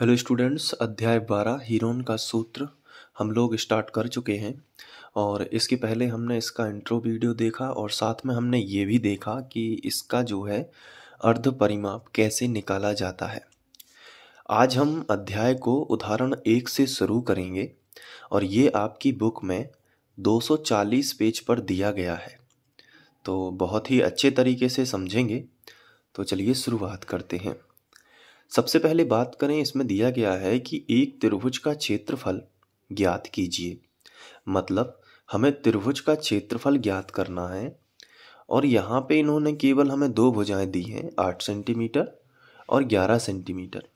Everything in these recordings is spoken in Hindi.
हेलो स्टूडेंट्स अध्याय बारह हीरोन का सूत्र हम लोग स्टार्ट कर चुके हैं और इसके पहले हमने इसका इंट्रो वीडियो देखा और साथ में हमने ये भी देखा कि इसका जो है अर्ध परिमाप कैसे निकाला जाता है आज हम अध्याय को उदाहरण एक से शुरू करेंगे और ये आपकी बुक में 240 पेज पर दिया गया है तो बहुत ही अच्छे तरीके से समझेंगे तो चलिए शुरुआत करते हैं सबसे पहले बात करें इसमें दिया गया है कि एक त्रिभुज का क्षेत्रफल ज्ञात कीजिए मतलब हमें त्रिभुज का क्षेत्रफल ज्ञात करना है और यहाँ पे इन्होंने केवल हमें दो भुजाएं दी हैं आठ सेंटीमीटर और ग्यारह सेंटीमीटर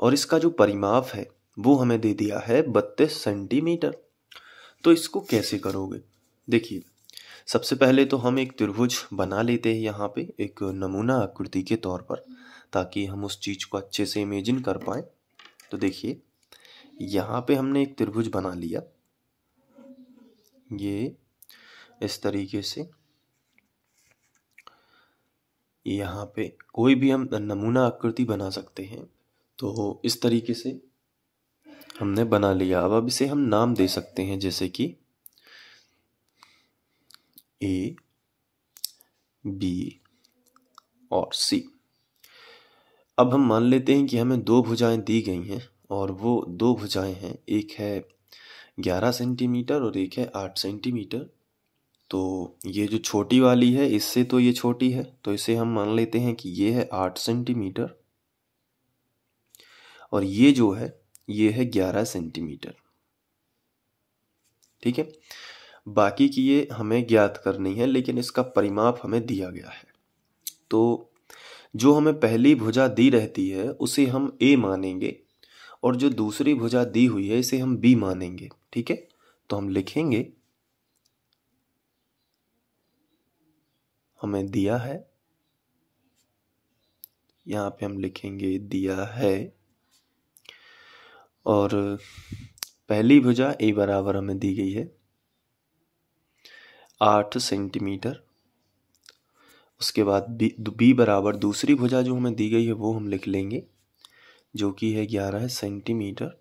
और इसका जो परिमाप है वो हमें दे दिया है बत्तीस सेंटीमीटर तो इसको कैसे करोगे देखिए सबसे पहले तो हम एक त्रिभुज बना लेते हैं यहाँ पे एक नमूना आकृति के तौर पर ताकि हम उस चीज़ को अच्छे से इमेजिन कर पाए तो देखिए यहाँ पे हमने एक त्रिभुज बना लिया ये इस तरीके से यहाँ पे कोई भी हम नमूना आकृति बना सकते हैं तो इस तरीके से हमने बना लिया अब अब इसे हम नाम दे सकते हैं जैसे कि ए बी और सी अब हम मान लेते हैं कि हमें दो भुजाएं दी गई हैं और वो दो भुजाएं हैं एक है ग्यारह सेंटीमीटर और एक है आठ सेंटीमीटर तो ये जो छोटी वाली है इससे तो ये छोटी है तो इसे हम मान लेते हैं कि ये है आठ सेंटीमीटर और ये जो है ये है ग्यारह सेंटीमीटर ठीक है बाकी की ये हमें ज्ञात करनी है लेकिन इसका परिमाप हमें दिया गया है तो जो हमें पहली भुजा दी रहती है उसे हम ए मानेंगे और जो दूसरी भुजा दी हुई है इसे हम बी मानेंगे ठीक है तो हम लिखेंगे हमें दिया है यहां पे हम लिखेंगे दिया है और पहली भुजा ए बराबर हमें दी गई है आठ सेंटीमीटर उसके बाद बी बी बराबर दूसरी भुजा जो हमें दी गई है वो हम लिख लेंगे जो कि है ग्यारह सेंटीमीटर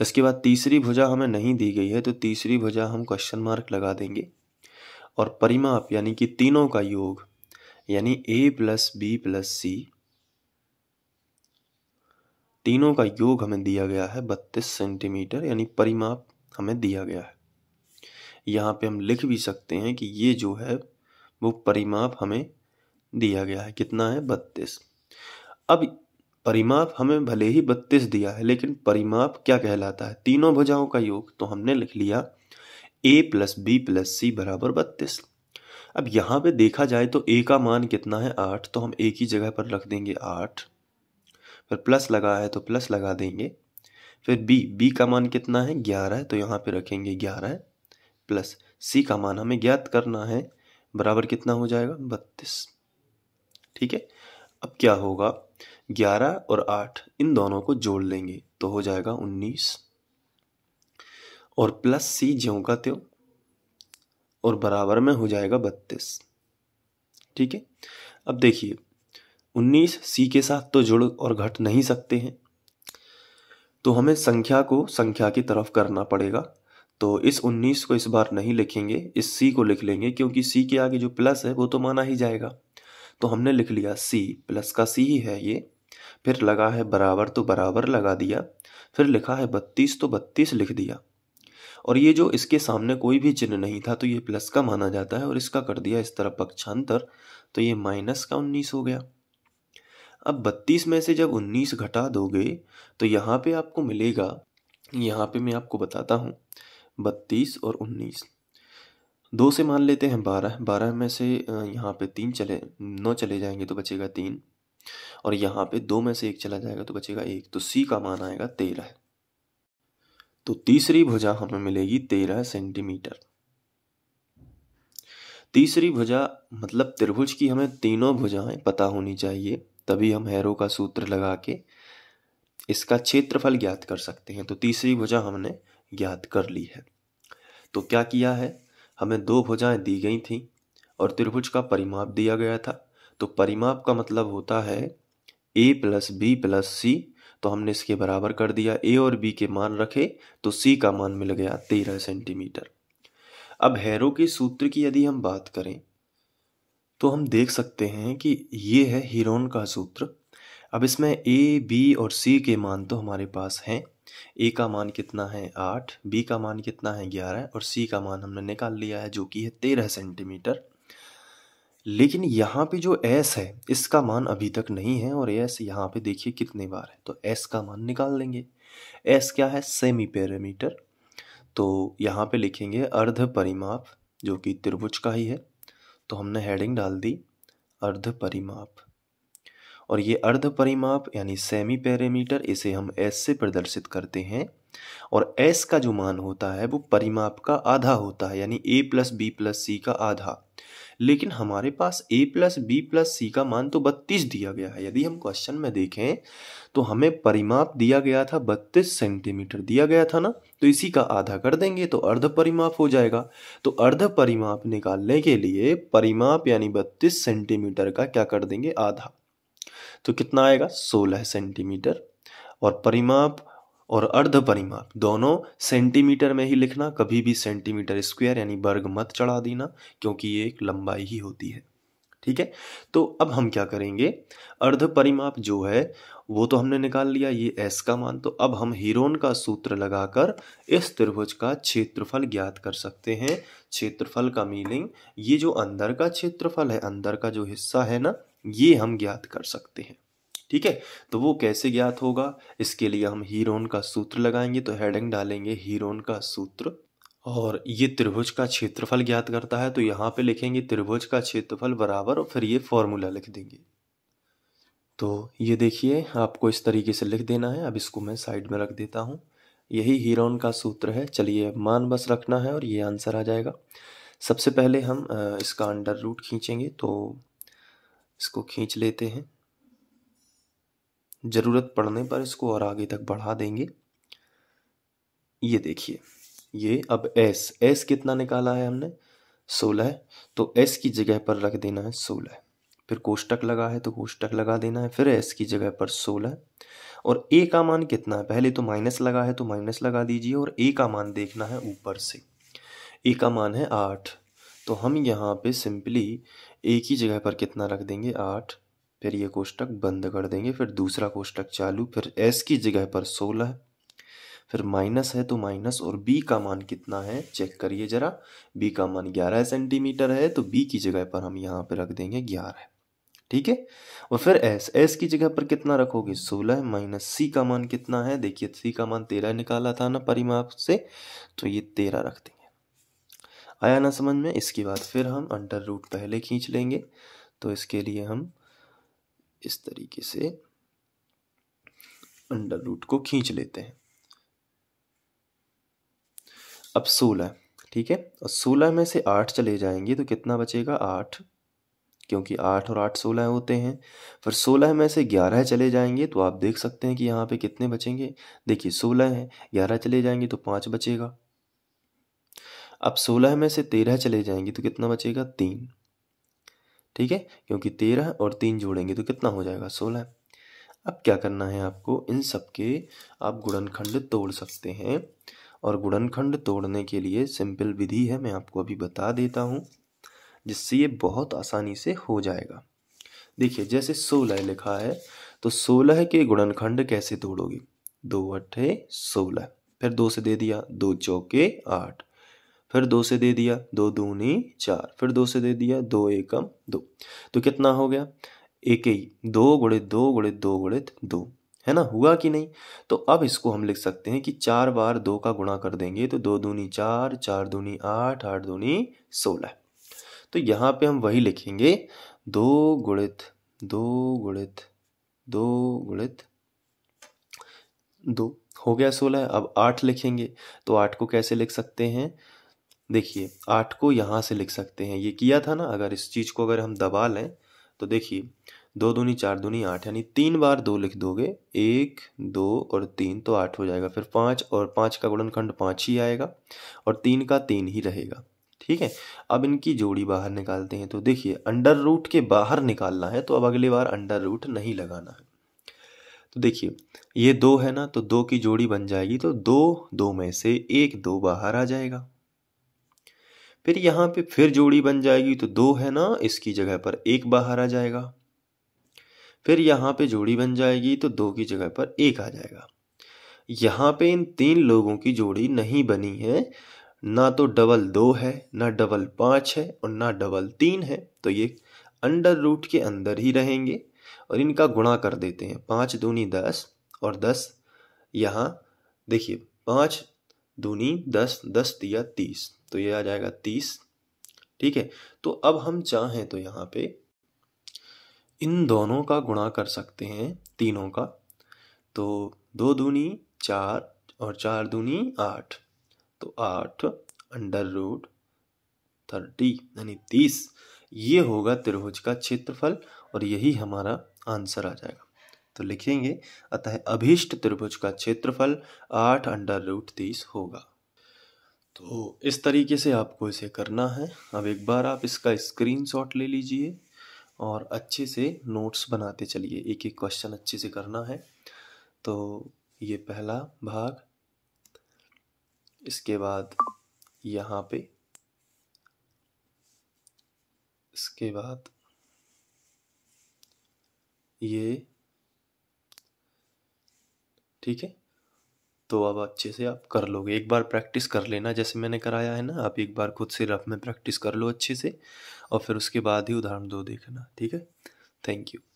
इसके बाद तीसरी भुजा हमें नहीं दी गई है तो तीसरी भुजा हम क्वेश्चन मार्क लगा देंगे और परिमाप यानी कि तीनों का योग यानी A plus B plus C तीनों का योग हमें दिया गया है बत्तीस सेंटीमीटर यानी परिमाप हमें दिया गया है यहाँ पे हम लिख भी सकते हैं कि ये जो है वो परिमाप हमें दिया गया है कितना है बत्तीस अब परिमाप हमें भले ही बत्तीस दिया है लेकिन परिमाप क्या कहलाता है तीनों भुजाओं का योग तो हमने लिख लिया A plus B plus C बराबर बत्तीस अब यहाँ पे देखा जाए तो ए का मान कितना है आठ तो हम ए की जगह पर रख देंगे आठ फिर प्लस लगा है तो प्लस लगा देंगे फिर बी बी का मान कितना है ग्यारह तो यहाँ पे रखेंगे ग्यारह प्लस सी का मान हमें ज्ञात करना है बराबर कितना हो जाएगा बत्तीस ठीक है अब क्या होगा ग्यारह और आठ इन दोनों को जोड़ लेंगे तो हो जाएगा उन्नीस और प्लस सी ज्यों का त्यों और बराबर में हो जाएगा बत्तीस ठीक है अब देखिए उन्नीस सी के साथ तो जुड़ और घट नहीं सकते हैं तो हमें संख्या को संख्या की तरफ करना पड़ेगा तो इस 19 को इस बार नहीं लिखेंगे इस सी को लिख लेंगे क्योंकि सी के आगे जो प्लस है वो तो माना ही जाएगा तो हमने लिख लिया सी प्लस का सी ही है ये फिर लगा है बराबर तो बराबर लगा दिया फिर लिखा है बत्तीस तो बत्तीस लिख दिया और ये जो इसके सामने कोई भी चिन्ह नहीं था तो ये प्लस का माना जाता है और इसका कर दिया इस तरह पक्षांतर तो ये माइनस का उन्नीस हो गया अब बत्तीस में से जब उन्नीस घटा दोगे तो यहाँ पे आपको मिलेगा यहाँ पे मैं आपको बताता हूँ बत्तीस और उन्नीस दो से मान लेते हैं बारह बारह में से यहाँ पे तीन चले नौ चले जाएंगे तो बचेगा तीन और यहाँ पे दो में से एक चला जाएगा तो बचेगा एक तो सी का मान आएगा तेरह तो तीसरी भुजा हमें मिलेगी तेरह सेंटीमीटर तीसरी भुजा मतलब त्रिभुज की हमें तीनों भुजाएं पता होनी चाहिए तभी हम हैरो का सूत्र लगा के इसका क्षेत्रफल ज्ञात कर सकते हैं तो तीसरी भुजा हमने ज्ञात कर ली है तो क्या किया है हमें दो भुजाएं दी गई थीं और त्रिभुज का परिमाप दिया गया था तो परिमाप का मतलब होता है A plus B plus C तो हमने इसके बराबर कर दिया ए और बी के मान रखे तो सी का मान मिल गया तेरह सेंटीमीटर अब हैरो के सूत्र की यदि हम बात करें तो हम देख सकते हैं कि ये है हीरोन का सूत्र अब इसमें ए बी और सी के मान तो हमारे पास हैं ए का मान कितना है आठ बी का मान कितना है ग्यारह और सी का मान हमने निकाल लिया है जो कि है तेरह सेंटीमीटर लेकिन यहाँ पे जो एस है इसका मान अभी तक नहीं है और एस यहाँ पे देखिए कितने बार है तो एस का मान निकाल देंगे एस क्या है सेमी पैरामीटर तो यहाँ पे लिखेंगे अर्ध परिमाप जो कि त्रिभुज का ही है तो हमने हेडिंग डाल दी अर्ध परिमाप और ये अर्ध परिमाप यानी सेमी पैरामीटर इसे हम एस से प्रदर्शित करते हैं और एस का जो मान होता है वो परिमाप का आधा होता है यानी A plus B plus C का आधा लेकिन हमारे पास A plus B plus C का मान तो बत्तीस दिया गया है यदि हम क्वेश्चन में देखें तो हमें परिमाप दिया गया था बत्तीस सेंटीमीटर दिया गया था ना तो इसी का आधा कर देंगे तो अर्ध परिमाप हो जाएगा तो अर्ध परिमाप निकालने के लिए परिमाप यानी बत्तीस सेंटीमीटर का क्या कर देंगे आधा तो कितना आएगा सोलह सेंटीमीटर और परिमाप और अर्ध परिमाप दोनों सेंटीमीटर में ही लिखना कभी भी सेंटीमीटर स्क्वायर यानी वर्ग मत चढ़ा देना क्योंकि ये एक लंबाई ही होती है ठीक है तो अब हम क्या करेंगे अर्ध परिमाप जो है वो तो हमने निकाल लिया ये एस का मान तो अब हम हीरोन का सूत्र लगाकर इस त्रिभुज का क्षेत्रफल ज्ञात कर सकते हैं क्षेत्रफल का मीनिंग ये जो अंदर का क्षेत्रफल है अंदर का जो हिस्सा है ना ये हम ज्ञात कर सकते हैं ठीक है तो वो कैसे ज्ञात होगा इसके लिए हम हीरोन का सूत्र लगाएंगे तो हेडिंग डालेंगे हीरोन का सूत्र और ये त्रिभुज का क्षेत्रफल ज्ञात करता है तो यहाँ पे लिखेंगे त्रिभुज का क्षेत्रफल बराबर और फिर ये फॉर्मूला लिख देंगे तो ये देखिए आपको इस तरीके से लिख देना है अब इसको मैं साइड में रख देता हूँ यही हीरोन का सूत्र है चलिए मान बस रखना है और ये आंसर आ जाएगा सबसे पहले हम इसका अंडर रूट खींचेंगे तो इसको खींच लेते हैं ज़रूरत पड़ने पर इसको और आगे तक बढ़ा देंगे ये देखिए ये अब एस एस कितना निकाला है हमने सोलह तो एस की जगह पर रख देना है सोलह फिर कोष्टक लगा है तो कोष्टक लगा देना है फिर एस की जगह पर सोलह और ए का मान कितना है पहले तो माइनस लगा है तो माइनस लगा दीजिए और ए का मान देखना है ऊपर से ए का मान है आठ तो हम यहाँ पे सिंपली एक ही जगह पर कितना रख देंगे आठ फिर ये कोष्टक बंद कर देंगे फिर दूसरा कोष्टक चालू फिर एस की जगह पर सोलह फिर माइनस है तो माइनस और बी का मान कितना है चेक करिए ज़रा बी का मान ग्यारह सेंटीमीटर है तो बी की जगह पर हम यहाँ पर रख देंगे ग्यारह ठीक है और फिर एस एस की जगह पर कितना रखोगे सोलह माइनस सी का मान कितना है देखिए सी का मान तेरह निकाला था ना परिमाप से तो ये तेरह रख देंगे आया ना समझ में इसके बाद फिर हम अंडर रूट पहले खींच लेंगे तो इसके लिए हम इस तरीके से अंडर रूट को खींच लेते हैं अब सोलह ठीक है और सोलह में से आठ चले जाएंगे तो कितना बचेगा आठ क्योंकि आठ और आठ सोलह होते हैं फिर सोलह में से ग्यारह चले जाएंगे तो आप देख सकते हैं कि यहाँ पे कितने बचेंगे देखिए सोलह है ग्यारह चले जाएंगे तो पाँच बचेगा अब सोलह में से तेरह चले जाएंगे तो कितना बचेगा तीन ठीक है क्योंकि तेरह और तीन जोड़ेंगे तो कितना हो जाएगा सोलह अब क्या करना है आपको इन सब के आप गुणनखंड तोड़ सकते हैं और गुणनखंड तोड़ने के लिए सिंपल विधि है मैं आपको अभी बता देता हूँ जिससे ये बहुत आसानी से हो जाएगा देखिए जैसे सोलह लिखा है तो सोलह के गुणनखंड कैसे तोड़ोगे दो अट्ठे सोलह फिर दो से दे दिया दो चौके आठ फिर दो से दे दिया दो दूनी चार फिर दो से दे दिया दो एकम दो तो कितना हो गया एक ही दो गुणित दो गुणित दो गुणित दो है ना हुआ कि नहीं तो अब इसको हम लिख सकते हैं कि चार बार दो का गुणा कर देंगे तो दो दूनी चार चार दूनी आठ आठ दूनी सोलह तो यहाँ पे हम वही लिखेंगे दो गुणित दो गुणित दो गुणित दो हो गया सोलह अब आठ लिखेंगे तो आठ को कैसे लिख सकते हैं देखिए आठ को यहाँ से लिख सकते हैं ये किया था ना अगर इस चीज़ को अगर हम दबा लें तो देखिए दो दूनी चार दूनी आठ यानी तीन बार दो लिख दोगे एक दो और तीन तो आठ हो जाएगा फिर पाँच और पाँच का गुणनखंड पाँच ही आएगा और तीन का तीन ही रहेगा ठीक है अब इनकी जोड़ी बाहर निकालते हैं तो देखिए अंडर रूट के बाहर निकालना है तो अब अगली बार अंडर रूट नहीं लगाना है तो देखिए ये दो है ना तो दो की जोड़ी बन जाएगी तो दो दो में से एक दो बाहर आ जाएगा फिर यहाँ पे फिर जोड़ी बन जाएगी तो दो है ना इसकी जगह पर एक बाहर आ जाएगा फिर यहाँ पे जोड़ी बन जाएगी तो दो की जगह पर एक आ जाएगा यहाँ पे इन तीन लोगों की जोड़ी नहीं बनी है ना तो डबल दो है ना डबल पाँच है और ना डबल तीन है तो ये अंडर रूट के अंदर ही रहेंगे और इनका गुणा कर देते हैं पाँच दूनी दस और दस यहाँ देखिए पाँच दूनी दस दस दिया तीस तो ये आ जाएगा तीस ठीक है तो अब हम चाहें तो यहाँ पे इन दोनों का गुणा कर सकते हैं तीनों का तो दो दूनी चार और चार दूनी आठ तो आठ अंडर रूट थर्टी यानी तीस ये होगा त्रिभुज का क्षेत्रफल और यही हमारा आंसर आ जाएगा तो लिखेंगे अतः अभीष्ट त्रिभुज का क्षेत्रफल आठ अंडर रूट तीस होगा तो इस तरीके से आपको इसे करना है अब एक बार आप इसका स्क्रीनशॉट ले लीजिए और अच्छे से नोट्स बनाते चलिए एक एक क्वेश्चन अच्छे से करना है तो ये पहला भाग इसके बाद यहाँ पे इसके बाद ये ठीक है तो अब अच्छे से आप कर लोगे एक बार प्रैक्टिस कर लेना जैसे मैंने कराया है ना आप एक बार खुद से रफ में प्रैक्टिस कर लो अच्छे से और फिर उसके बाद ही उदाहरण दो देखना ठीक है थैंक यू